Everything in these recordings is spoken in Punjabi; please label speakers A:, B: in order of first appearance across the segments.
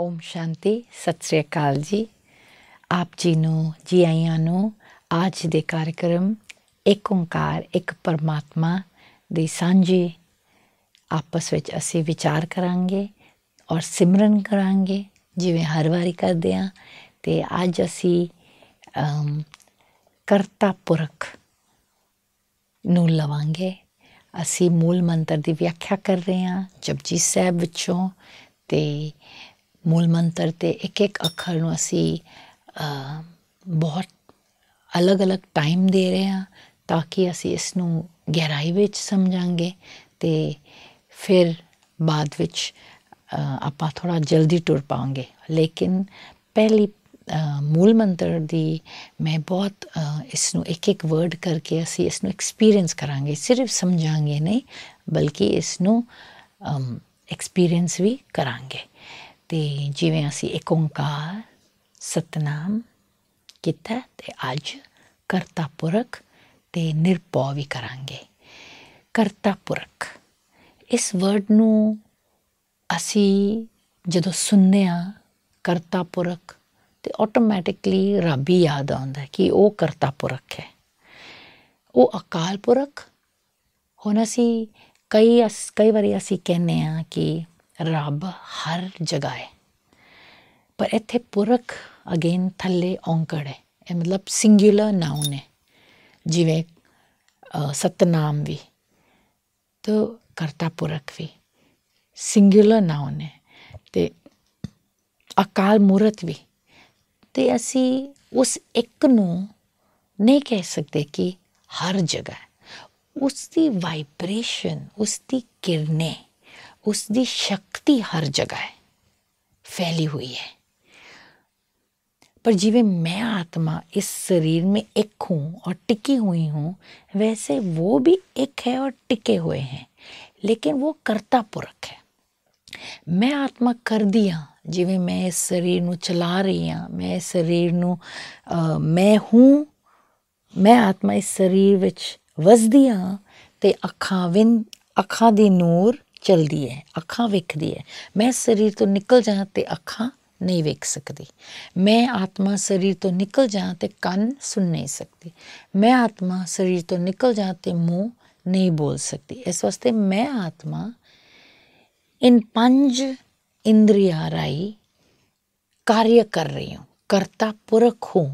A: ਓਮ ਸ਼ਾਂਤੀ ਸਤਿ ਸ੍ਰੀ ਅਕਾਲ ਜੀ ਆਪ ਜੀ ਨੂੰ ਜੀ ਆਇਆਂ ਨੂੰ ਅੱਜ ਦੇ ਕਾਰਜਕ੍ਰਮ ਇੱਕ ਓੰਕਾਰ ਇੱਕ ਪਰਮਾਤਮਾ ਦੇ ਸਾਂਝੇ ਆਪਸ ਵਿੱਚ ਅਸੀਂ ਵਿਚਾਰ ਕਰਾਂਗੇ ਔਰ ਸਿਮਰਨ ਕਰਾਂਗੇ ਜਿਵੇਂ ਹਰ ਵਾਰੀ ਕਰਦੇ ਆ ਤੇ ਅੱਜ ਅਸੀਂ ਕਰਤਾ ਪੁਰਖ ਨੂੰ ਲਵਾਂਗੇ ਅਸੀਂ ਮੂਲ ਮੰਤਰ ਦੀ ਵਿਆਖਿਆ ਕਰ ਰਹੇ ਹਾਂ ਜਪਜੀ ਸਾਹਿਬ ਵਿੱਚੋਂ ਤੇ ਮੂਲ ਮੰਤਰ ਤੇ ਇੱਕ ਇੱਕ ਅੱਖਰ ਨੂੰ ਅਸੀਂ ਬਹੁਤ ਅਲੱਗ-ਅਲੱਗ ਟਾਈਮ ਦੇ ਰਹੇ ਹਾਂ ਤਾਂ ਕਿ ਅਸੀਂ ਇਸ ਨੂੰ ਗਹਿਰਾਈ ਵਿੱਚ ਸਮਝਾਂਗੇ ਤੇ ਫਿਰ ਬਾਅਦ ਵਿੱਚ ਆਪਾਂ ਥੋੜਾ ਜਲਦੀ ਟੁਰ ਪਾਵਾਂਗੇ ਲੇਕਿਨ ਪਹਿਲੀ ਮੂਲ ਮੰਤਰ ਦੀ ਮੈਂ ਬਹੁਤ ਇਸ ਨੂੰ ਇੱਕ ਇੱਕ ਵਰਡ ਕਰਕੇ ਅਸੀਂ ਇਸ ਨੂੰ ਐਕਸਪੀਰੀਅੰਸ ਕਰਾਂਗੇ ਸਿਰਫ ਸਮਝਾਂਗੇ ਨਹੀਂ ਬਲਕਿ ਇਸ ਨੂੰ ਐਕਸਪੀਰੀਅੰਸ ਵੀ ਕਰਾਂਗੇ ਤੇ ਜਿਵੇਂ ਅਸੀਂ ਇੱਕ ਓੰਕਾਰ ਸਤਨਾਮ ਕੀਤਾ ਤੇ ਅੱਜ ਕਰਤਾਪੁਰਖ ਤੇ ਨਿਰਭਉ ਵੀ ਕਰਾਂਗੇ ਕਰਤਾਪੁਰਖ ਇਸ ਵਰਡ ਨੂੰ ਅਸੀਂ ਜਦੋਂ ਸੁਣਨੇ ਆ ਕਰਤਾਪੁਰਖ ਤੇ ਆਟੋਮੈਟਿਕਲੀ ਰੱਬ ਹੀ ਯਾਦ ਆਉਂਦਾ ਕਿ ਉਹ ਕਰਤਾਪੁਰਖ ਹੈ ਉਹ ਅਕਾਲਪੁਰਖ ਪੁਰਖ ਹੁਣ ਅਸੀਂ ਕਈ ਕਈ ਵਾਰੀ ਅਸੀਂ ਕਹਿੰਨੇ ਆ ਕਿ ਰੱਬ ਹਰ ਜਗ੍ਹਾ ਹੈ ਪਰ ਇੱਥੇ ਪੁਰਖ ਅਗੇਨ ਥੱਲੇ ਔਂਕੜ ਹੈ ਇਹ ਮਤਲਬ ਸਿੰਗੂਲਰ ਨਾਉਨ ਹੈ ਜਿਵੇਂ ਸਤਨਾਮ ਵੀ ਤੋ ਕਰਤਾ ਪੁਰਖ ਵੀ ਸਿੰਗੂਲਰ ਨਾਉਨ ਹੈ ਤੇ ਅਕਾਲ ਮੂਰਤ ਵੀ ਤੇ ਅਸੀਂ ਉਸ ਇੱਕ ਨੂੰ ਨਹੀਂ ਕਹਿ ਸਕਦੇ ਕਿ ਹਰ ਜਗ੍ਹਾ ਉਸ ਦੀ ਵਾਈਬ੍ਰੇਸ਼ਨ ਉਸ ਦੀ ਕਿਰਨੇ ਉਸ ਦੀ ਸ਼ਕਤੀ ਹਰ ਜਗ੍ਹਾ ਹੈ ਫੈਲੀ ਹੋਈ ਹੈ ਪਰ ਜਿਵੇਂ ਮੈਂ ਆਤਮਾ ਇਸ ਸਰੀਰ ਮੇ ਇੱਕ ਹੂੰ ਔਰ टिकी ਹੋਈ ਹੂੰ ਵੈਸੇ वो ਵੀ ਇੱਕ ਹੈ ਔਰ टिके ਹੋਏ ਹੈ ਲੇਕਿਨ वो ਕਰਤਾ ਪੁਰਖ ਹੈ ਮੈਂ ਆਤਮਾ ਕਰਦੀ ਹਾਂ ਜਿਵੇਂ ਮੈਂ ਇਸ ਸਰੀਰ ਨੂੰ ਚਲਾ ਰਹੀ ਆ ਮੈਂ ਇਸ ਸਰੀਰ ਨੂੰ ਮੈਂ ਹੂੰ ਮੈਂ ਆਤਮਾ ਇਸ ਸਰੀਰ ਵਿੱਚ ਵਸਦੀ ਆ ਤੇ ਅੱਖਾਂ ਵਿੰ ਅੱਖਾਂ ਦੀ ਨੂਰ ਚਲਦੀ ਹੈ ਅੱਖਾਂ ਵੇਖਦੀ ਹੈ ਮੈਂ ਸਰੀਰ ਤੋਂ ਨਿਕਲ ਜਾਂ ਤੇ ਅੱਖਾਂ ਨਹੀਂ ਵੇਖ ਸਕਦੀ ਮੈਂ ਆਤਮਾ ਸਰੀਰ ਤੋਂ ਨਿਕਲ ਜਾਂ ਤੇ ਕੰਨ ਸੁਣ ਨਹੀਂ ਸਕਦੀ ਮੈਂ ਆਤਮਾ ਸਰੀਰ ਤੋਂ ਨਿਕਲ ਜਾਂ ਤੇ ਮੂੰਹ ਨਹੀਂ ਬੋਲ ਸਕਦੀ ਇਸ ਵਾਸਤੇ ਮੈਂ ਆਤਮਾ इन पंज इंद्रिया राई कार्य कर रही हूँ कर्ता पुरख हूँ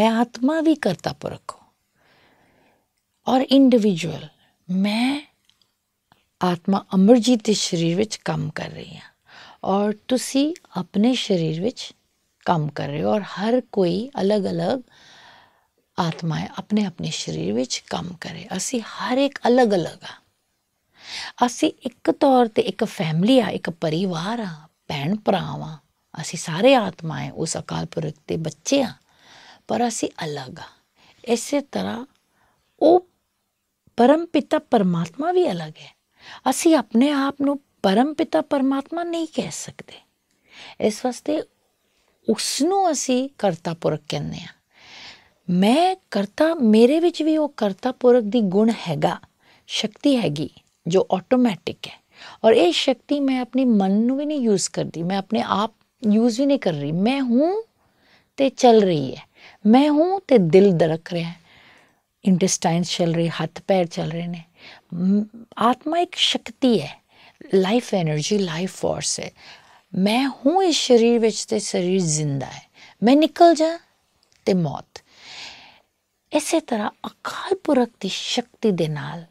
A: मैं आत्मा भी कर्ता पुरख हूँ और इंडिविजुअल मैं ਆਤਮਾ ਅਮਰਜੀਤ ਦੇ ਸਰੀਰ ਵਿੱਚ ਕੰਮ ਕਰ ਰਹੀ ਹੈ ਔਰ ਤੁਸੀਂ ਆਪਣੇ ਸਰੀਰ ਵਿੱਚ ਕੰਮ ਕਰ ਰਹੇ ਹੋ ਔਰ ਹਰ ਕੋਈ ਅਲੱਗ-ਅਲੱਗ ਆਤਮਾएं ਆਪਣੇ ਆਪਣੇ ਸਰੀਰ ਵਿੱਚ ਕੰਮ ਕਰੇ ਅਸੀਂ ਹਰ ਇੱਕ ਅਲੱਗ-ਅਲੱਗ ਆ ਅਸੀਂ ਇੱਕ ਤੌਰ ਤੇ ਇੱਕ ਫੈਮਿਲੀ ਆ ਇੱਕ ਪਰਿਵਾਰ ਆ ਭੈਣ ਭਰਾਵਾਂ ਅਸੀਂ ਸਾਰੇ ਆਤਮਾएं ਉਸ ਅਕਾਲ ਪੁਰਖ ਦੇ ਬੱਚੇ ਆ ਪਰ ਅਸੀਂ ਅਲੱਗ ਆ ਇਸੇ ਤਰ੍ਹਾਂ ਉਹ ਪਰਮ ਪਿਤਾ ਪਰਮਾਤਮਾ ਵੀ ਅਲੱਗ ਹੈ ਅਸੀਂ ਆਪਣੇ ਆਪ ਨੂੰ ਪਰਮ ਪਿਤਾ ਪਰਮਾਤਮਾ ਨਹੀਂ ਕਹਿ ਸਕਦੇ ਇਸ ਵਾਸਤੇ ਉਸ ਨੂੰ ਅਸੀਂ ਕਰਤਾ ਪੁਰਖ ਕਹਿੰਦੇ ਆ ਮੈਂ ਕਰਤਾ ਮੇਰੇ ਵਿੱਚ ਵੀ ਉਹ ਕਰਤਾ ਪੁਰਖ ਦੀ ਗੁਣ ਹੈਗਾ ਸ਼ਕਤੀ ਹੈਗੀ ਜੋ ਆਟੋਮੈਟਿਕ ਹੈ ਔਰ ਇਹ ਸ਼ਕਤੀ ਮੈਂ ਆਪਣੇ ਮਨ ਨੂੰ ਵੀ ਨਹੀਂ ਯੂਜ਼ ਕਰਦੀ ਮੈਂ ਆਪਣੇ ਆਪ ਯੂਜ਼ ਵੀ ਨਹੀਂ ਕਰ ਰਹੀ ਮੈਂ ਹੂੰ ਤੇ ਚੱਲ ਰਹੀ ਹੈ ਮੈਂ ਹੂੰ ਤੇ ਦਿਲ ਧੜਕ ਰਿਹਾ ਹੈ ਇੰਟੈਸਟਾਈਨ ਚੱਲ ਰਹੀ ਹੱਥ ਪੈਰ ਚੱਲ ਰਹੇ ਨੇ ਆਤਮਾ ਇੱਕ ਸ਼ਕਤੀ ਹੈ ਲਾਈਫ એનર્ਜੀ ਲਾਈਫ ਫੋਰਸ ਹੈ ਮੈਂ ਹੂੰ ਇਸ ਸਰੀਰ ਵਿੱਚ ਤੇ ਸਰੀਰ ਜ਼ਿੰਦਾ ਹੈ ਮੈਂ ਨਿਕਲ ਜਾ ਤੇ ਮੌਤ ਇਸੇ ਤਰ੍ਹਾਂ ਅਕਾਲ ਪੁਰਖ ਦੀ ਸ਼ਕਤੀ ਦੇ ਨਾਲ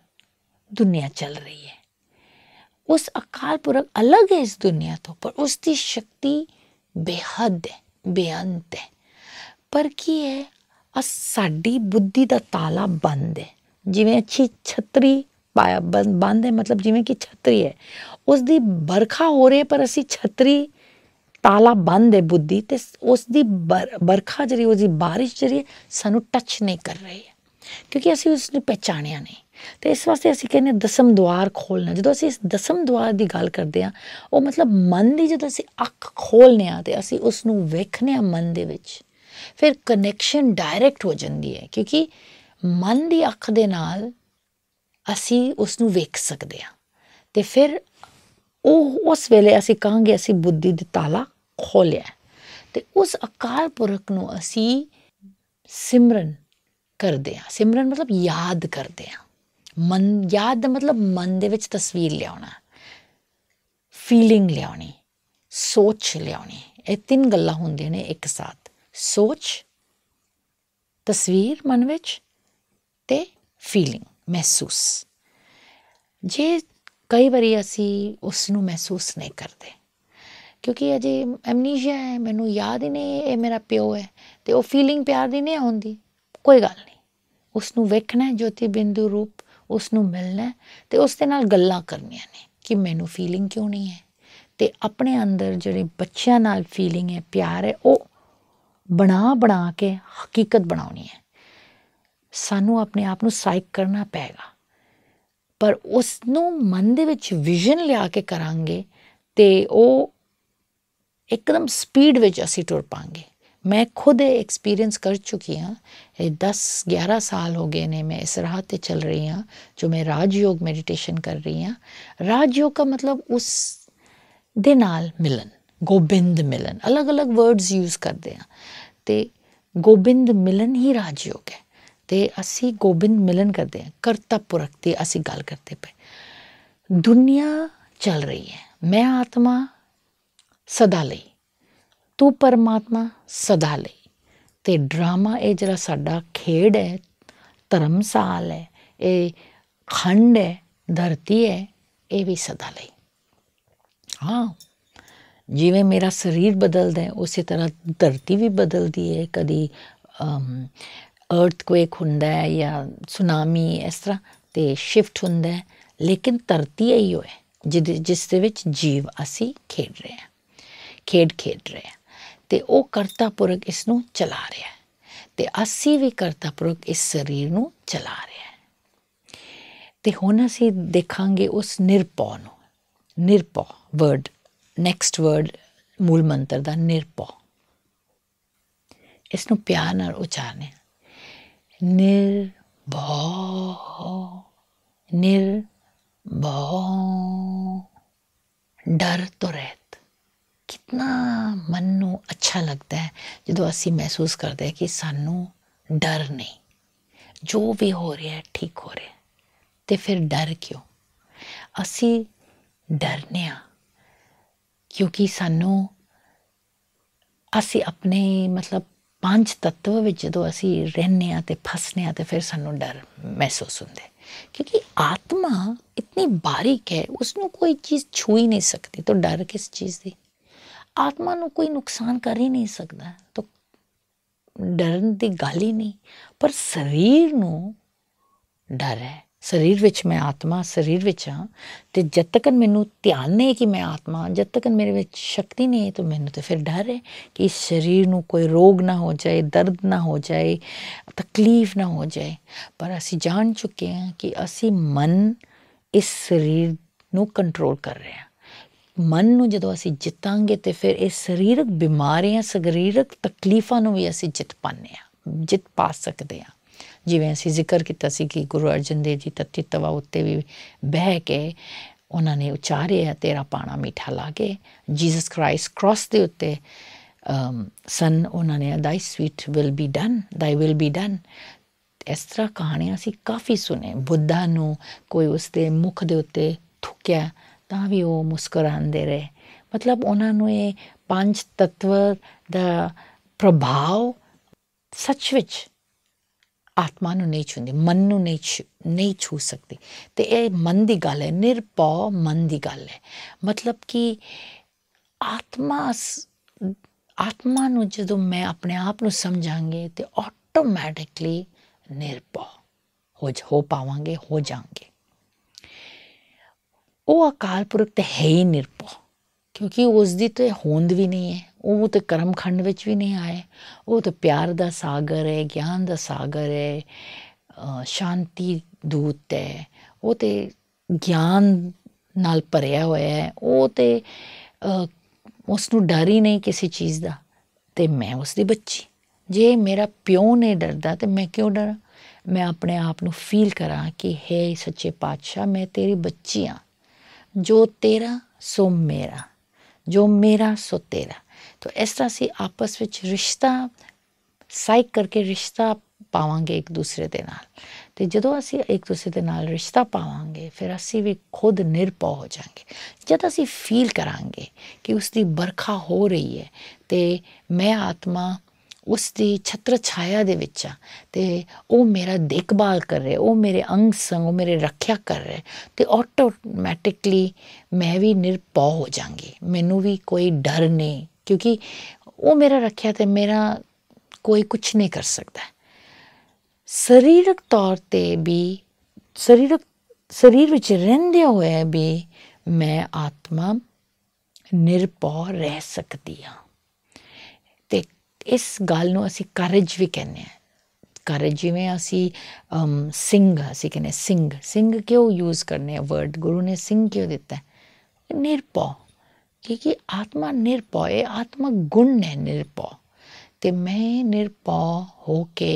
A: ਦੁਨੀਆ ਚੱਲ ਰਹੀ ਹੈ ਉਸ ਅਕਾਲ ਪੁਰਖ ਅਲੱਗ ਹੈ ਇਸ ਦੁਨੀਆ ਤੋਂ ਪਰ ਉਸ ਦੀ ਸ਼ਕਤੀ ਬੇਹੱਦ ਹੈ ਬੇਅੰਤ ਹੈ ਪਰ ਕੀ ਹੈ ਸਾਡੀ ਬੁੱਧੀ ਦਾ ਤਾਲਾ ਬੰਦ ਹੈ ਜਿਵੇਂ ਅੱਛੀ ਛਤਰੀ ਪਾਇਆ ਬੰਦ ਹੈ ਮਤਲਬ ਜਿਵੇਂ ਕਿ ਛਤਰੀ ਹੈ ਉਸ ਦੀ ਬਰਖਾ ਹੋ ਰਹੀ ਪਰ ਅਸੀਂ ਛਤਰੀ ਤਾਲਾ ਬੰਦ ਹੈ ਬੁੱਧੀ ਤੇ ਉਸ ਦੀ ਬਰਖਾ ਜਿਹੜੀ ਉਸ ਦੀ ਬਾਰਿਸ਼ ਜਿਹੜੀ ਸਾਨੂੰ ਟੱਚ ਨਹੀਂ ਕਰ ਰਹੀ ਹੈ ਕਿਉਂਕਿ ਅਸੀਂ ਉਸ ਨੂੰ ਪਛਾਣਿਆ ਨਹੀਂ ਤੇ ਇਸ ਵਾਸਤੇ ਅਸੀਂ ਕਹਿੰਦੇ ਦਸਮ ਦਵਾਰ ਖੋਲਣਾ ਜਦੋਂ ਅਸੀਂ ਇਸ ਦਸਮ ਦਵਾਰ ਦੀ ਗੱਲ ਕਰਦੇ ਆ ਉਹ ਮਤਲਬ ਮਨ ਦੀ ਜਦੋਂ ਅਸੀਂ ਅੱਖ ਖੋਲਨੇ ਆ ਤੇ ਅਸੀਂ ਉਸ ਨੂੰ ਵੇਖਨੇ ਆ ਮਨ ਦੇ ਵਿੱਚ ਫਿਰ ਕਨੈਕਸ਼ਨ ਡਾਇਰੈਕਟ ਹੋ ਜਾਂਦੀ ਹੈ ਕਿਉਂਕਿ ਮਨ ਦੀ ਅੱਖ ਦੇ ਨਾਲ ਅਸੀਂ ਉਸ ਨੂੰ ਵੇਖ ਸਕਦੇ ਹਾਂ ਤੇ ਫਿਰ ਉਹ ਉਸ ਵੇਲੇ ਅਸੀਂ ਕਹਾਂਗੇ ਅਸੀਂ ਬੁੱਧੀ ਦੇ ਤਾਲਾ ਖੋਲਿਆ ਤੇ ਉਸ ਅਕਾਲ ਪੁਰਖ ਨੂੰ ਅਸੀਂ ਸਿਮਰਨ ਕਰਦੇ ਹਾਂ ਸਿਮਰਨ ਮਤਲਬ ਯਾਦ ਕਰਦੇ ਹਾਂ ਮਨ ਯਾਦ ਦਾ ਮਤਲਬ ਮਨ ਦੇ ਵਿੱਚ ਤਸਵੀਰ ਲਿਆਉਣਾ ਫੀਲਿੰਗ ਲਿਆਉਣੀ ਸੋਚ ਲਿਆਉਣੀ ਇਹ ਤਿੰਨ ਗੱਲਾਂ ਹੁੰਦੀਆਂ ਨੇ ਇੱਕ ਸਾਥ ਸੋਚ ਤਸਵੀਰ ਮਨ ਵਿੱਚ ਤੇ ਫੀਲਿੰਗ ਮਹਿਸੂਸ ਜੇ ਕਈ ਵਾਰੀ ਅਸੀਂ ਉਸ ਨੂੰ ਮਹਿਸੂਸ ਨਹੀਂ ਕਰਦੇ ਕਿਉਂਕਿ ਅਜੇ ਐਮਨੀਸ਼ੀਆ ਹੈ ਮੈਨੂੰ ਯਾਦ ਹੀ ਨਹੀਂ ਇਹ ਮੇਰਾ ਪਿਓ ਹੈ ਤੇ ਉਹ ਫੀਲਿੰਗ ਪਿਆਰ ਦੀ ਨਹੀਂ ਹੁੰਦੀ ਕੋਈ ਗੱਲ ਨਹੀਂ ਉਸ ਨੂੰ ਵੇਖਣਾ ਜੋਤੀ ਬਿੰਦੂ ਰੂਪ ਉਸ ਨੂੰ ਮਿਲਣਾ ਤੇ ਉਸ ਦੇ ਨਾਲ ਗੱਲਾਂ ਕਰਨੀਆਂ ਨੇ ਕਿ ਮੈਨੂੰ ਫੀਲਿੰਗ ਕਿਉਂ ਨਹੀਂ ਹੈ ਤੇ ਆਪਣੇ ਅੰਦਰ ਜਿਹੜੇ ਬੱਚਿਆਂ ਨਾਲ ਫੀਲਿੰਗ ਹੈ ਪਿਆਰ ਹੈ ਉਹ ਬਣਾ ਬਣਾ ਕੇ ਹਕੀਕਤ ਬਣਾਉਣੀ ਹੈ ਸਾਨੂੰ ਆਪਣੇ ਆਪ ਨੂੰ ਸਾਈਕ ਕਰਨਾ ਪਏਗਾ ਪਰ ਉਸ ਨੂੰ ਮਨ ਦੇ ਵਿੱਚ ਵਿਜ਼ਨ ਲਿਆ ਕੇ ਕਰਾਂਗੇ ਤੇ ਉਹ ਇੱਕਦਮ ਸਪੀਡ ਵਿੱਚ ਅਸੀਂ ਟੁਰ ਪਾਂਗੇ ਮੈਂ ਖੁਦ ਇਹ ਐਕਸਪੀਰੀਅੰਸ ਕਰ ਚੁੱਕੀ ਹਾਂ ਇਹ 10 11 ਸਾਲ ਹੋ ਗਏ ਨੇ ਮੈਂ ਇਸ ਰਾਹ ਤੇ ਚੱਲ ਰਹੀ ਹਾਂ ਜੋ ਮੈਂ ਰਾਜਯੋਗ ਮੈਡੀਟੇਸ਼ਨ ਕਰ ਰਹੀ ਹਾਂ ਰਾਜਯੋਗ ਦਾ ਮਤਲਬ ਉਸ ਦੇ ਨਾਲ ਮਿਲਨ ਗੋਬਿੰਦ ਮਿਲਨ ਅਲੱਗ-ਅਲੱਗ ਵਰਡਸ ਯੂਜ਼ ਕਰਦੇ ਆ ਤੇ ਗੋਬਿੰਦ ਮਿਲਨ ਹੀ ਰਾਜਯੋਗ ਹੈ ਤੇ ਅਸੀਂ ਗੋਬਿੰਦ ਮਿਲਨ ਕਰਦੇ ਹਾਂ ਕਰਤਾ ਪੁਰਖ ਤੇ ਅਸੀਂ ਗੱਲ ਕਰਦੇ ਪਏ ਦੁਨੀਆ ਚੱਲ ਰਹੀ ਹੈ ਮੈਂ ਆਤਮਾ ਸਦਾ ਲਈ ਤੂੰ ਪਰਮਾਤਮਾ ਸਦਾ ਲਈ ਤੇ ਡਰਾਮਾ ਇਹ ਜਿਹੜਾ ਸਾਡਾ ਖੇਡ ਹੈ ਧਰਮਸਾਲ ਹੈ ਇਹ ਖੰਡ ਹੈ ਧਰਤੀ ਹੈ ਇਹ ਵੀ ਸਦਾ ਲਈ ਹਾਂ ਜਿਵੇਂ ਮੇਰਾ ਸਰੀਰ ਬਦਲਦਾ ਹੈ ਉਸੇ ਤਰ੍ਹਾਂ ਧਰਤੀ ਵੀ ਬਦਲਦੀ ਹੈ ਕਦੀ ਅਰਥਕਵੇਕ ਹੁੰਦਾ ਹੈ ਜਾਂ ਸੁਨਾਮੀ ਇਸ ਤਰ੍ਹਾਂ ਤੇ ਸ਼ਿਫਟ ਹੁੰਦਾ ਹੈ ਲੇਕਿਨ ਧਰਤੀ ਹੀ ਹੋਏ ਜਿਸ ਦੇ ਵਿੱਚ ਜੀਵ ਅਸੀਂ ਖੇਡ ਰਹੇ ਹਾਂ ਖੇਡ ਖੇਡ ਰਹੇ ਹਾਂ ਤੇ ਉਹ ਕਰਤਾ ਪੁਰਖ ਇਸ ਨੂੰ ਚਲਾ ਰਿਹਾ ਹੈ ਤੇ ਅਸੀਂ ਵੀ ਕਰਤਾ ਪੁਰਖ ਇਸ ਸਰੀਰ ਨੂੰ ਚਲਾ ਰਿਹਾ ਤੇ ਹੁਣ ਅਸੀਂ ਦੇਖਾਂਗੇ ਉਸ ਨਿਰਪਉ ਨੂੰ ਨਿਰਪਉ ਵਰਡ ਨੈਕਸਟ ਵਰਡ ਮੂਲ ਮੰਤਰ ਦਾ ਨਿਰਪਉ ਇਸ ਨੂੰ ਪਿਆਰ ਨਾਲ ਉਚਾਰਨੇ ਨਿਰਭਉ ਨਿਰਭਉ ਡਰ ਤੋਂ ਰਹਿਤ ਕਿੰਨਾ ਮਨ ਨੂੰ ਅੱਛਾ ਲੱਗਦਾ ਹੈ ਜਦੋਂ ਅਸੀਂ ਮਹਿਸੂਸ ਕਰਦੇ ਹਾਂ ਕਿ ਸਾਨੂੰ ਡਰ ਨਹੀਂ ਜੋ ਵੀ ਹੋ ਰਿਹਾ ਹੈ ਠੀਕ ਹੋ ਰਿਹਾ ਤੇ ਫਿਰ ਡਰ ਕਿਉਂ ਅਸੀਂ ਡਰਨੇ ਆ ਕਿਉਂਕਿ ਸਾਨੂੰ ਅਸੀਂ ਆਪਣੇ ਮਤਲਬ ਪੰਜ ਤੱਤਵ ਵਿੱਚ ਜਦੋਂ ਅਸੀਂ ਰਹਿੰਨੇ ਆ ਤੇ ਫਸਨੇ ਆ ਤੇ ਫਿਰ ਸਾਨੂੰ ਡਰ ਮਹਿਸੂਸ ਹੁੰਦਾ ਕਿਉਂਕਿ ਆਤਮਾ ਇਤਨੀ ਬਾਰੀਕ ਹੈ ਉਸ ਨੂੰ ਕੋਈ ਚੀਜ਼ ਛੂ ਹੀ ਨਹੀਂ ਸਕਦੀ ਤਾਂ ਡਰ ਕਿਸ ਚੀਜ਼ ਦੀ ਆਤਮਾ ਨੂੰ ਕੋਈ ਨੁਕਸਾਨ ਕਰ ਹੀ ਨਹੀਂ ਸਕਦਾ ਤਾਂ ਡਰਨ ਦੀ ਗੱਲ ਹੀ ਨਹੀਂ ਪਰ ਸਰੀਰ ਨੂੰ ਡਰ ਹੈ ਸਰੀਰ ਵਿੱਚ ਮੈਂ ਆਤਮਾ ਸਰੀਰ ਵਿੱਚ ਹਾਂ ਤੇ ਜਦ ਤੱਕ ਮੈਨੂੰ ਧਿਆਨ ਨਹੀਂ ਕਿ ਮੈਂ ਆਤਮਾ ਜਦ ਤੱਕ ਮੇਰੇ ਵਿੱਚ ਸ਼ਕਤੀ ਨਹੀਂ ਹੈ ਤਾਂ ਮੈਨੂੰ ਤੇ ਫਿਰ ਡਰ ਹੈ ਕਿ ਇਸ ਸਰੀਰ ਨੂੰ ਕੋਈ ਰੋਗ ਨਾ ਹੋ ਜਾਏ ਦਰਦ ਨਾ ਹੋ ਜਾਏ ਤਕਲੀਫ ਨਾ ਹੋ ਜਾਏ ਪਰ ਅਸੀਂ ਜਾਣ ਚੁੱਕੇ ਹਾਂ ਕਿ ਅਸੀਂ ਮਨ ਇਸ ਸਰੀਰ ਨੂੰ ਕੰਟਰੋਲ ਕਰ ਰਹੇ ਹਾਂ ਮਨ ਨੂੰ ਜਦੋਂ ਅਸੀਂ ਜਿੱਤਾਂਗੇ ਤੇ ਫਿਰ ਇਹ ਸਰੀਰਕ ਬਿਮਾਰੀਆਂ ਸਰੀਰਕ ਤਕਲੀਫਾਂ ਨੂੰ ਵੀ ਅਸੀਂ ਜਿੱਤ ਪਾਣੇ ਆ ਜਿੱਤ ਪਾ ਸਕਦੇ ਆ ਜਿਵੇਂ ਅਸੀਂ ਜ਼ਿਕਰ ਕੀਤਾ ਸੀ ਕਿ ਗੁਰੂ ਅਰਜਨ ਦੇਵ ਜੀ ਤਤੀ ਤਵਾ ਉੱਤੇ ਵੀ ਬਹਿ ਕੇ ਉਹਨਾਂ ਨੇ ਉਚਾਰਿਆ ਤੇਰਾ ਪਾਣਾ ਮਿੱਠਾ ਲਾਗੇ ਜੀਸਸ ਕ੍ਰਾਈਸਟ ਕ੍ਰਾਸ ਦੇ ਉੱਤੇ ਅਮ ਸਨ ਉਹਨਾਂ ਨੇ thy sweet will be done thy will be done ਇਸ ਤਰ੍ਹਾਂ ਕਹਾਣੀਆਂ ਅਸੀਂ ਕਾਫੀ ਸੁਨੇ ਬੁੱਧਾ ਨੂੰ ਕੋਈ ਉਸਦੇ ਮੁਖ ਦੇ ਉੱਤੇ ਥੁੱਕਿਆ ਤਾਂ ਵੀ ਉਹ ਮੁਸਕਰਾਉਂਦੇ ਰਹੇ ਮਤਲਬ ਉਹਨਾਂ ਨੂੰ ਇਹ ਪੰਜ ਤਤਵ ਦਾ ਪ੍ਰਭਾਵ ਸੱਚ ਵਿੱਚ ਆਤਮਾ ਨੂੰ ਨਹੀਂ ਛੂੰਦੀ ਮਨ ਨੂੰ ਨਹੀਂ ਨਹੀਂ ਛੂ ਸਕਦੀ ਤੇ ਇਹ ਮਨ ਦੀ ਗੱਲ ਹੈ ਨਿਰਪਉ ਮਨ ਦੀ ਗੱਲ ਹੈ ਮਤਲਬ ਕਿ ਆਤਮਾ ਆਤਮਾ ਨੂੰ ਜਦੋਂ ਮੈਂ ਆਪਣੇ ਆਪ ਨੂੰ ਸਮਝਾਂਗੇ ਤੇ ਆਟੋਮੈਟਿਕਲੀ ਨਿਰਪਉ ਹੋ ਹੋ ਪਾਵਾਂਗੇ ਹੋ ਜਾਾਂਗੇ ਉਹ ਅਕਾਲ ਪੁਰਖ ਤੇ ਹੈ ਹੀ ਨਿਰਪਉ ਕਿਉਂਕਿ ਉਸ ਦੀ ਤੇ ਹੋਂਦ ਵੀ ਨਹੀਂ ਹੈ ਉਹ ਤੇ ਕਰਮ ਖੰਡ ਵਿੱਚ ਵੀ ਨਹੀਂ ਆਏ ਉਹ ਤਾਂ ਪਿਆਰ ਦਾ ਸਾਗਰ ਹੈ ਗਿਆਨ ਦਾ ਸਾਗਰ ਹੈ ਸ਼ਾਂਤੀ ਦੂਤ ਹੈ ਉਹ ਤੇ ਗਿਆਨ ਨਾਲ ਭਰਿਆ ਹੋਇਆ ਹੈ ਉਹ ਤੇ ਉਸ ਨੂੰ ਡਰ ਹੀ ਨਹੀਂ ਕਿਸੇ ਚੀਜ਼ ਦਾ ਤੇ ਮੈਂ ਉਸ ਦੀ ਬੱਚੀ ਜੇ ਮੇਰਾ ਪਿਓ ਨੇ ਡਰਦਾ ਤੇ ਮੈਂ ਕਿਉਂ ਡਰਾਂ ਮੈਂ ਆਪਣੇ ਆਪ ਨੂੰ ਫੀਲ ਕਰਾਂ ਕਿ ਹੈ ਸੱਚੇ ਪਾਤਸ਼ਾਹ ਮੈਂ ਤੇਰੀ ਬੱਚੀ ਆ ਜੋ ਤੇਰਾ ਸੋ ਮੇਰਾ ਜੋ ਮੇਰਾ ਸੋ ਤੇਰਾ ਤਾਂ ਇਸ ਤਰ੍ਹਾਂ ਸੀ ਆਪਸ ਵਿੱਚ ਰਿਸ਼ਤਾ ਸਾਈਕ ਕਰਕੇ ਰਿਸ਼ਤਾ ਪਾਵਾਂਗੇ ਇੱਕ ਦੂਸਰੇ ਦੇ ਨਾਲ ਤੇ ਜਦੋਂ ਅਸੀਂ ਇੱਕ ਦੂਸਰੇ ਦੇ ਨਾਲ ਰਿਸ਼ਤਾ ਪਾਵਾਂਗੇ ਫਿਰ ਅਸੀਂ ਵੀ ਖੁਦ ਨਿਰਭਉ ਹੋ ਜਾਾਂਗੇ ਜਦ ਅਸੀਂ ਫੀਲ ਕਰਾਂਗੇ ਕਿ ਉਸ ਦੀ ਬਰਖਾ ਹੋ ਰਹੀ ਹੈ ਤੇ ਮੈਂ ਆਤਮਾ ਉਸ ਦੀ ਛਤਰ ਛਾਇਆ ਦੇ ਵਿੱਚ ਆ ਤੇ ਉਹ ਮੇਰਾ ਦੇਖਭਾਲ ਕਰ ਰਿਹਾ ਉਹ ਮੇਰੇ ਅੰਗ ਸੰਗ ਉਹ ਮੇਰੇ ਰੱਖਿਆ ਕਰ ਰਿਹਾ ਤੇ ਆਟੋਮੈਟਿਕਲੀ ਮੈਂ ਵੀ ਨਿਰਭਉ ਹੋ ਜਾਾਂਗੀ ਮੈਨੂੰ ਵੀ ਕੋਈ ਡਰ ਨਹੀਂ ਕਿਉਂਕਿ ਉਹ ਮੇਰਾ ਰੱਖਿਆ ਤੇ ਮੇਰਾ ਕੋਈ ਕੁਝ ਨਹੀਂ ਕਰ ਸਕਦਾ ਸਰੀਰਕ ਤੌਰ ਤੇ ਵੀ ਸਰੀਰਕ ਸਰੀਰ ਵਿੱਚ ਰਹਿੰਦੇ ਹੋਏ ਵੀ ਮੈਂ ਆਤਮਾ ਨਿਰਭਉ ਰਹਿ ਸਕਦੀ ਹਾਂ ਤੇ ਇਸ ਗੱਲ ਨੂੰ ਅਸੀਂ ਕਰਜ ਵੀ ਕਹਿੰਦੇ ਹਾਂ ਕਰਜ ਜਿਵੇਂ ਅਸੀਂ ਸਿੰਘ ਅਸੀਂ ਕਹਿੰਦੇ ਸਿੰਘ ਸਿੰਘ ਕਿਉਂ ਯੂਜ਼ ਕਰਨੇ ਆ ਵਰਡ ਗੁਰੂ ਨੇ ਸਿੰਘ ਕਿਉਂ ਦਿੱਤਾ ਨਿਰਭਉ ਕਿਉਂਕਿ ਆਤਮਾ ਨਿਰਭਉ ਹੈ ਆਤਮਾ ਗੁਣ ਹੈ ਨਿਰਭਉ ਤੇ ਮੈਂ ਨਿਰਭਉ ਹੋ ਕੇ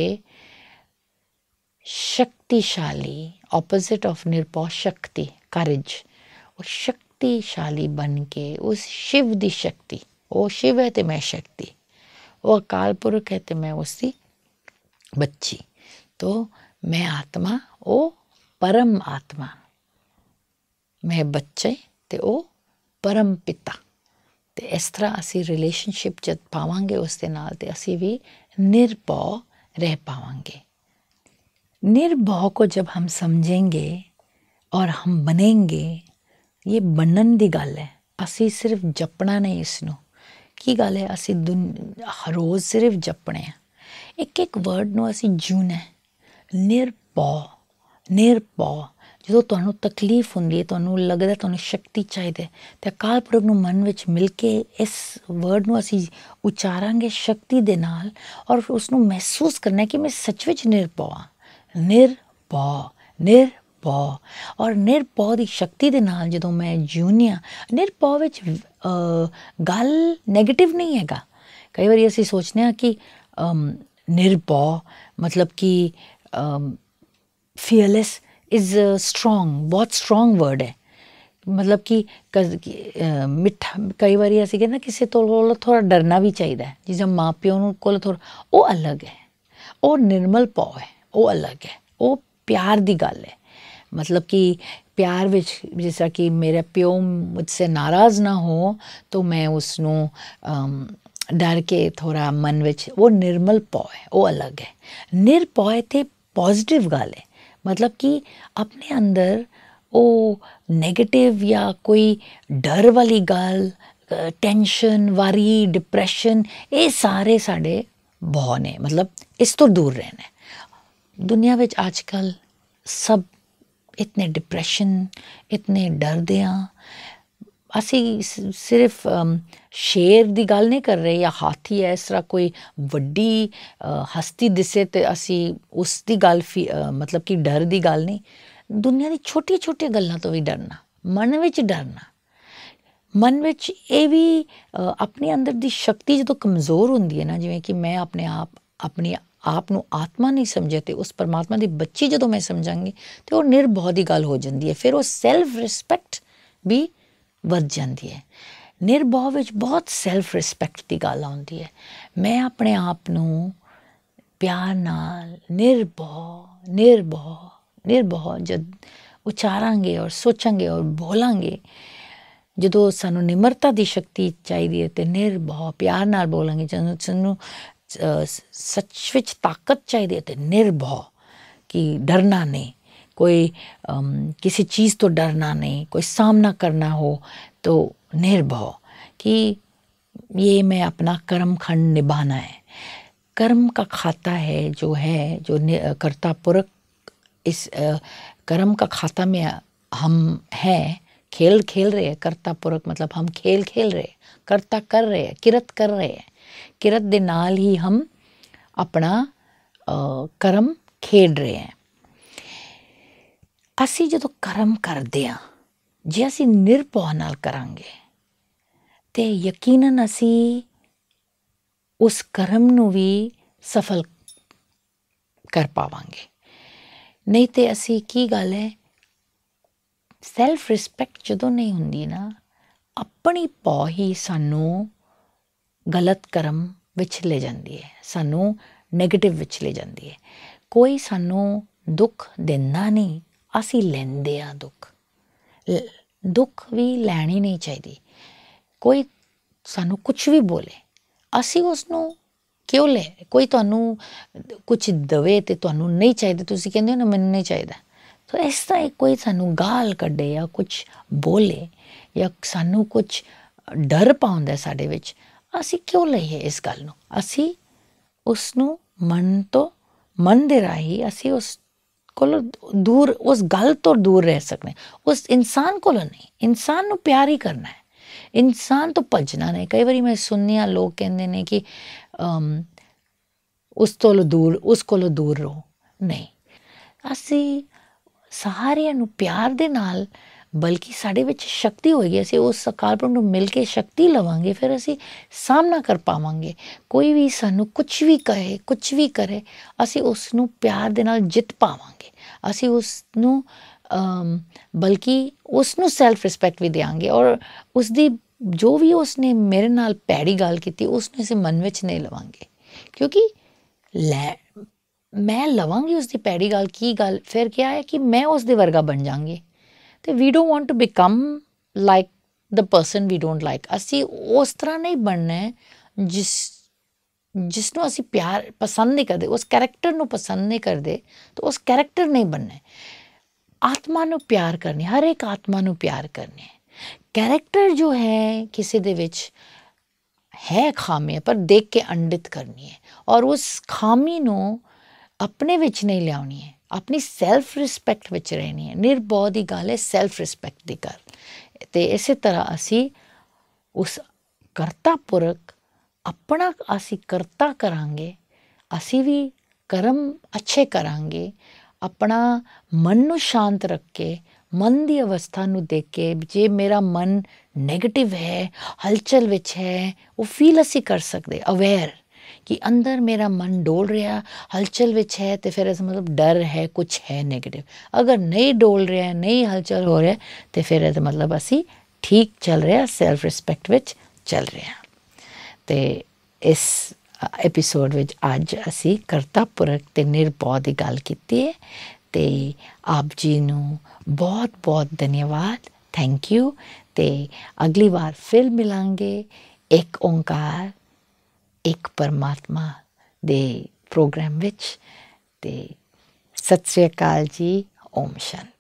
A: ਸ਼ਕਤੀਸ਼ਾਲੀ ਆਪੋਜ਼ਿਟ ਆਫ ਨਿਰਭਉ ਸ਼ਕਤੀ ਕਰਜ ਉਹ ਸ਼ਕਤੀਸ਼ਾਲੀ ਬਣ ਕੇ ਉਸ ਸ਼ਿਵ ਦੀ ਸ਼ਕਤੀ ਉਹ ਸ਼ਿਵ ਹੈ ਤੇ ਮੈਂ ਸ਼ਕਤੀ ਉਹ ਅਕਾਲ ਪੁਰਖ ਹੈ ਤੇ ਮੈਂ ਉਸ ਦੀ ਬੱਚੀ ਤੋਂ मैं आत्मा ओ परम आत्मा मैं बच्चे ते ओ ਪਰਮ ਪਿਤਾ ਤੇ ਇਸ ਤਰ੍ਹਾਂ ਅਸੀਂ ਰਿਲੇਸ਼ਨਸ਼ਿਪ ਜਦ ਪਾਵਾਂਗੇ ਉਸ ਦੇ ਨਾਲ ਤੇ ਅਸੀਂ ਵੀ ਨਿਰਭਉ रह पावांगे निर्भव को जब हम समझेंगे और हम बनेंगे ਇਹ ਬਣਨ ਦੀ ਗੱਲ ਹੈ ਅਸੀਂ ਸਿਰਫ ਜਪਣਾ ਨਹੀਂ ਇਸ ਨੂੰ ਕੀ ਗੱਲ ਹੈ ਅਸੀਂ ਹਰ ਰੋਜ਼ ਸਿਰਫ ਜਪਣੇ ਆ ਇੱਕ ਇੱਕ ਵਰਡ ਨੂੰ ਅਸੀਂ ਜੂਨਾ ਨਿਰਭਉ ਨਿਰਭਉ ਜਦੋਂ ਤੁਹਾਨੂੰ ਤਕਲੀਫ ਹੁੰਦੀ ਹੈ ਤੁਹਾਨੂੰ ਲੱਗਦਾ ਤੁਹਾਨੂੰ ਸ਼ਕਤੀ ਚਾਹੀਦੀ ਹੈ ਤੇ ਅਕਾਲ ਪੁਰਖ ਨੂੰ ਮਨ ਵਿੱਚ ਮਿਲ ਕੇ ਇਸ ਵਰਡ ਨੂੰ ਅਸੀਂ ਉਚਾਰਾਂਗੇ ਸ਼ਕਤੀ ਦੇ ਨਾਲ ਔਰ ਉਸ ਨੂੰ ਮਹਿਸੂਸ ਕਰਨਾ ਕਿ ਮੈਂ ਸੱਚ ਵਿੱਚ ਨਿਰਭਉ ਨਿਰਭਉ ਨਿਰ ਨਿਰਭਉ ਔਰ ਨਿਰਭਉ ਦੀ ਸ਼ਕਤੀ ਦੇ ਨਾਲ ਜਦੋਂ ਮੈਂ ਜੂਨੀਆ ਨਿਰਭਉ ਵਿੱਚ ਗੱਲ 네ਗੇਟਿਵ ਨਹੀਂ ਹੈਗਾ ਕਈ ਵਾਰੀ ਅਸੀਂ ਸੋਚਨੇ ਆ ਕਿ ਨਿਰਭਉ ਮਤਲਬ ਕਿ ਫੀਅਰਲੈਸ इज़ ਸਟਰੋਂਗ uh, ਬਹੁਤ ਸਟਰੋਂਗ ਵਰਡ ਹੈ ਮਤਲਬ ਕਿ ਮਿੱਠਾ ਕਈ ਵਾਰੀ ਅਸੀਂ ਕਹਿੰਦੇ ਕਿਸੇ ਤੋਂ ਥੋੜਾ ਡਰਨਾ ਵੀ ਚਾਹੀਦਾ ਹੈ ਜਿਵੇਂ ਮਾਪਿਓ ਨੂੰ ਕੋਲ ਥੋੜਾ ਉਹ ਅਲੱਗ ਹੈ ਉਹ ਨਿਰਮਲ ਪਉ ਹੈ ਉਹ ਅਲੱਗ ਹੈ ਉਹ ਪਿਆਰ ਦੀ ਗੱਲ ਹੈ ਮਤਲਬ ਕਿ ਪਿਆਰ ਵਿੱਚ ਜਿਸ ਕਿ ਮੇਰੇ ਪਿਓ ਮੁਝਸੇ ਨਾਰਾਜ਼ ਨਾ ਹੋ ਤੋ ਮੈਂ ਉਸ ਨੂੰ ਡਰ ਕੇ ਥੋੜਾ ਮਨ ਵਿੱਚ ਉਹ ਨਿਰਮਲ ਪਉ ਹੈ ਉਹ ਅਲੱਗ ਹੈ ਨਿਰਪਉ ਤੇ ਪੋਜ਼ਿਟਿਵ ਗੱਲ ਹੈ ਮਤਲਬ ਕਿ ਆਪਣੇ ਅੰਦਰ ਉਹ 네ਗੇਟਿਵ ਜਾਂ ਕੋਈ ਡਰ ਵਾਲੀ ਗੱਲ ਟੈਨਸ਼ਨ ਵਰੀ ਡਿਪਰੈਸ਼ਨ ਇਹ ਸਾਰੇ ਸਾਡੇ ਬਹੁਤ ਨੇ ਮਤਲਬ ਇਸ ਤੋਂ ਦੂਰ ਰਹਿਣਾ ਦੁਨੀਆ ਵਿੱਚ ਅੱਜ ਕੱਲ ਸਭ ਇਤਨੇ ਡਿਪਰੈਸ਼ਨ ਇਤਨੇ ਡਰਦੇ ਆ ਅਸੀਂ ਸਿਰਫ ਸ਼ੇਰ ਦੀ ਗੱਲ ਨਹੀਂ ਕਰ ਰਹੇ ਜਾਂ ਹਾਥੀ ਐ ਇਸ ਤਰ੍ਹਾਂ ਕੋਈ ਵੱਡੀ ਹਸਤੀ ਦਿਸੇ ਤੇ ਅਸੀਂ ਉਸ ਦੀ ਗੱਲ ਮਤਲਬ ਕਿ ਡਰ ਦੀ ਗੱਲ ਨਹੀਂ ਦੁਨੀਆ ਦੀ ਛੋਟੀ-ਛੋਟੀ ਗੱਲਾਂ ਤੋਂ ਵੀ ਡਰਨਾ ਮਨ ਵਿੱਚ ਡਰਨਾ ਮਨ ਵਿੱਚ ਇਹ ਵੀ ਆਪਣੇ ਅੰਦਰ ਦੀ ਸ਼ਕਤੀ ਜਦੋਂ ਕਮਜ਼ੋਰ ਹੁੰਦੀ ਹੈ ਨਾ ਜਿਵੇਂ ਕਿ ਮੈਂ ਆਪਣੇ ਆਪ ਆਪਣੀ ਆਪ ਨੂੰ ਆਤਮਾ ਨਹੀਂ ਸਮਝੇ ਤੇ ਉਸ ਪਰਮਾਤਮਾ ਦੀ ਬੱਚੀ ਜਦੋਂ ਮੈਂ ਸਮਝਾਂਗੀ ਤੇ ਉਹ ਨਿਰਭਉ ਦੀ ਗੱਲ ਹੋ ਜਾਂਦੀ ਹੈ ਫਿਰ ਉਹ ਸੈਲਫ ਰਿਸਪੈਕਟ ਵੀ ਵੱਧ ਜਾਂਦੀ ਹੈ ਨਿਰਭਉ ਵਿੱਚ ਬਹੁਤ ਸੈਲਫ ਰਿਸਪੈਕਟ ਦੀ ਗੱਲ ਆਉਂਦੀ ਹੈ ਮੈਂ ਆਪਣੇ ਆਪ ਨੂੰ ਪਿਆਰ ਨਾਲ ਨਿਰਭਉ ਨਿਰਭਉ ਨਿਰਭਉ ਜਦ ਉਚਾਰਾਂਗੇ ਔਰ ਸੋਚਾਂਗੇ ਔਰ ਬੋਲਾਂਗੇ ਜਦੋਂ ਸਾਨੂੰ ਨਿਮਰਤਾ ਦੀ ਸ਼ਕਤੀ ਚਾਹੀਦੀ ਹੈ ਤੇ ਨਿਰਭਉ ਪਿਆਰ ਨਾਲ ਬੋਲਾਂਗੇ ਜਦੋਂ ਸਾਨੂੰ ਸੱਚ ਵਿੱਚ ਤਾਕਤ ਚਾਹੀਦੀ ਹੈ ਤੇ ਨਿਰਭਉ ਕਿ ਡਰਨਾ ਨਹੀਂ कोई किसी चीज़ तो डरना नहीं कोई सामना करना हो तो निर्भव कि ये मैं अपना कर्म खंड निभाना है कर्म का खाता है जो है जो कर्ता पुरख इस कर्म का खाता में हम हैं खेल खेल रहे हैं कर्ता मतलब हम खेल खेल रहे हैं कर्ता कर रहे हैं किरत कर रहे हैं किरत दे नाल ही हम अपना कर्म खेल रहे हैं ਅਸੀਂ ਜਦੋਂ ਕਰਮ ਕਰਦੇ ਆ ਜੇ ਅਸੀਂ ਨਿਰਭਉ ਨਾਲ ਕਰਾਂਗੇ ਤੇ ਯਕੀਨਨ ਅਸੀਂ ਉਸ ਕਰਮ ਨੂੰ ਵੀ ਸਫਲ ਕਰ ਪਾਵਾਂਗੇ ਨਹੀਂ ਤੇ ਅਸੀਂ ਕੀ ਗੱਲ ਹੈ ਸੈਲਫ ਰਿਸਪੈਕਟ ਜਦੋਂ ਨਹੀਂ ਹੁੰਦੀ ਨਾ ਆਪਣੀ ਪੌ ਹੀ ਸਾਨੂੰ ਗਲਤ ਕਰਮ ਵਿੱਚ ਲੈ ਜਾਂਦੀ ਹੈ ਸਾਨੂੰ 네ਗੇਟਿਵ ਵਿੱਚ ਲੈ ਜਾਂਦੀ ਹੈ ਕੋਈ ਸਾਨੂੰ ਦੁੱਖ ਦਿੰਦਾ ਨਹੀਂ ਅਸੀਂ ਲੈਂਦੇ ਆ ਦੁੱਖ ਦੁੱਖ ਵੀ ਲੈਣੀ ਨਹੀਂ ਚਾਹੀਦੀ ਕੋਈ ਸਾਨੂੰ ਕੁਝ ਵੀ ਬੋਲੇ ਅਸੀਂ ਉਸ ਨੂੰ ਕਿਉਂ ਲੈ ਕੋਈ ਤੁਹਾਨੂੰ ਕੁਝ ਦਵੇ ਤੇ ਤੁਹਾਨੂੰ ਨਹੀਂ ਚਾਹੀਦਾ ਤੁਸੀਂ ਕਹਿੰਦੇ ਹੋ ਨਾ ਮੈਨੂੰ ਨਹੀਂ ਚਾਹੀਦਾ ਤਾਂ ਇਸ ਤਰ੍ਹਾਂ ਕੋਈ ਸਾਨੂੰ ਗਾਲ ਕੱਢੇ ਜਾਂ ਕੁਝ ਬੋਲੇ ਜਾਂ ਸਾਨੂੰ ਕੁਝ ਡਰ ਪਾਉਂਦਾ ਸਾਡੇ ਵਿੱਚ ਅਸੀਂ ਕਿਉਂ ਲਈਏ ਇਸ ਗੱਲ ਨੂੰ ਅਸੀਂ ਉਸ ਨੂੰ ਮਨ ਤੋਂ ਮਨ ਦੇ ਰਾਹੀਂ ਅਸੀਂ ਉਸ ਕੋਲੋਂ ਦੂਰ ਉਸ ਗੱਲ ਤੋਂ ਦੂਰ ਰਹਿ ਸਕਦੇ ਉਸ ਇਨਸਾਨ ਕੋਲੋਂ ਨਹੀਂ ਇਨਸਾਨ ਨੂੰ ਪਿਆਰ ਹੀ ਕਰਨਾ ਹੈ ਇਨਸਾਨ ਤੋਂ ਭਜਣਾ ਨਹੀਂ ਕਈ ਵਾਰੀ ਮੈਂ ਸੁਣਿਆ ਲੋਕ ਕਹਿੰਦੇ ਨੇ ਕਿ ਉਸ ਤੋਂ ਦੂਰ ਉਸ ਕੋਲੋਂ ਦੂਰ ਰਹੋ ਨਹੀਂ ਅਸੀਂ ਸਾਰਿਆਂ ਨੂੰ ਪਿਆਰ ਦੇ ਨਾਲ ਬਲਕਿ ਸਾਡੇ ਵਿੱਚ ਸ਼ਕਤੀ ਹੋਏਗੀ ਅਸੀਂ ਉਸ ਸਕਾਲਪੁਰ ਨੂੰ ਮਿਲ ਕੇ ਸ਼ਕਤੀ ਲਵਾਂਗੇ ਫਿਰ ਅਸੀਂ ਸਾਹਮਣਾ ਕਰ ਪਾਵਾਂਗੇ ਕੋਈ ਵੀ ਸਾਨੂੰ ਕੁਝ ਵੀ ਕਹੇ ਕੁਝ ਵੀ ਕਰੇ ਅਸੀਂ ਉਸ ਨੂੰ ਪਿਆਰ ਦੇ ਨਾਲ ਜਿੱਤ ਪਾਵਾਂਗੇ ਅਸੀਂ ਉਸ ਨੂੰ ਬਲਕਿ ਉਸ ਨੂੰ ਸੈਲਫ ਰਿਸਪੈਕਟ ਵੀ ਦੇਾਂਗੇ ਔਰ ਉਸ ਦੀ ਜੋ ਵੀ ਉਸਨੇ ਮੇਰੇ ਨਾਲ ਪੈੜੀ ਗੱਲ ਕੀਤੀ ਉਸ ਨੂੰ ਅਸੀਂ ਮਨ ਵਿੱਚ ਨਹੀਂ ਲਵਾਂਗੇ ਕਿਉਂਕਿ ਲੈ ਮੈਂ ਲਵਾਂਗੀ ਉਸ ਦੀ ਪੈੜੀ ਗੱਲ ਕੀ ਗੱਲ ਫਿਰ ਕੀ ਹੈ ਕਿ ਮੈਂ ਉਸ ਦੇ ਵਰਗਾ ਬਣ ਜਾਾਂਗੀ ਤੇ we don't want to become like the person we don't like ਅਸੀਂ ਉਸ ਤਰ੍ਹਾਂ ਨਹੀਂ ਬਣਨਾ ਜਿਸ ਜਿਸ ਨੂੰ ਅਸੀਂ ਪਿਆਰ ਪਸੰਦ ਨਹੀਂ ਕਰਦੇ ਉਸ ਕੈਰੈਕਟਰ ਨੂੰ ਪਸੰਦ ਨਹੀਂ ਕਰਦੇ ਤਾਂ ਉਸ ਕੈਰੈਕਟਰ ਨਹੀਂ ਬਣਨਾ ਆਤਮਾ ਨੂੰ ਪਿਆਰ ਕਰਨੀ ਹਰ ਇੱਕ ਆਤਮਾ ਨੂੰ ਪਿਆਰ ਕਰਨੀ ਕੈਰੈਕਟਰ ਜੋ ਹੈ ਕਿਸੇ ਦੇ ਵਿੱਚ ਹੈ ਖਾਮੀ ਪਰ ਦੇਖ ਕੇ ਅੰਡਿਤ ਕਰਨੀ ਹੈ ਔਰ ਉਸ ਖਾਮੀ ਨੂੰ ਆਪਣੇ ਵਿੱਚ ਨਹੀਂ ਲਿਆਉਣੀ ਹੈ ਆਪਣੀ ਸੈਲਫ ਰਿਸਪੈਕਟ ਵਿੱਚ ਰਹਿਣੀ ਹੈ ਨਿਰਬੋਧ ਦੀ ਗੱਲ ਹੈ ਸੈਲਫ ਰਿਸਪੈਕਟ ਦੀ ਗੱਲ ਤੇ ਇਸੇ ਤਰ੍ਹਾਂ ਅਸੀਂ ਉਸ ਕਰਤਾ ਪੁਰਖ ਆਪਣਾ ਅਸੀਂ ਕਰਤਾ ਕਰਾਂਗੇ ਅਸੀਂ ਵੀ ਕਰਮ ਅੱਛੇ ਕਰਾਂਗੇ ਆਪਣਾ ਮਨ ਨੂੰ ਸ਼ਾਂਤ ਕੇ ਮਨ ਦੀ ਅਵਸਥਾ ਨੂੰ ਦੇਖ ਕੇ ਜੇ ਮੇਰਾ ਮਨ 네ਗੇਟਿਵ ਹੈ ਹਲਚਲ ਵਿੱਚ ਹੈ ਉਹ ਫੀਲ ਅਸੀਂ ਕਰ ਸਕਦੇ ਅਵੇਅਰ कि ਅੰਦਰ ਮੇਰਾ ਮਨ ਡੋਲ ਰਿਹਾ ਹਲਚਲ ਵਿੱਚ ਹੈ ਤੇ ਫਿਰ ਇਸ ਮਤਲਬ ਡਰ ਹੈ ਕੁਝ ਹੈ 네ਗੇਟਿਵ ਅਗਰ ਨਹੀਂ ਡੋਲ ਰਿਹਾ ਨਹੀਂ ਹਲਚਲ ਹੋ ਰਿਹਾ ਤੇ ਫਿਰ ਇਸ ਮਤਲਬ ਅਸੀਂ ਠੀਕ ਚੱਲ ਰਿਹਾ ਸੈਲਫ ਰਿਸਪੈਕਟ ਵਿੱਚ ਚੱਲ ਰਿਹਾ ਤੇ ਇਸ ਐਪੀਸੋਡ ਵਿੱਚ ਅੱਜ ਅਸੀਂ ਕਰਤਾ ਤੇ ਨਿਰਭਉ ਦੀ ਗੱਲ ਕੀਤੀ ਹੈ ਤੇ ਆਪ ਜੀ ਨੂੰ ਬਹੁਤ ਬਹੁਤ ਧੰਨਵਾਦ ਥੈਂਕ ਯੂ ਤੇ ਅਗਲੀ ਵਾਰ ਫਿਰ ਮਿਲਾਂਗੇ ਇੱਕ ਓੰਕਾਰ ਇੱਕ ਪਰਮਾਤਮਾ ਦੇ ਪ੍ਰੋਗਰਾਮ ਵਿੱਚ ਤੇ ਸਤਿ ਸ੍ਰੀ ਅਕਾਲ ਜੀ ਓਮ ਸ਼ਾਂਤੀ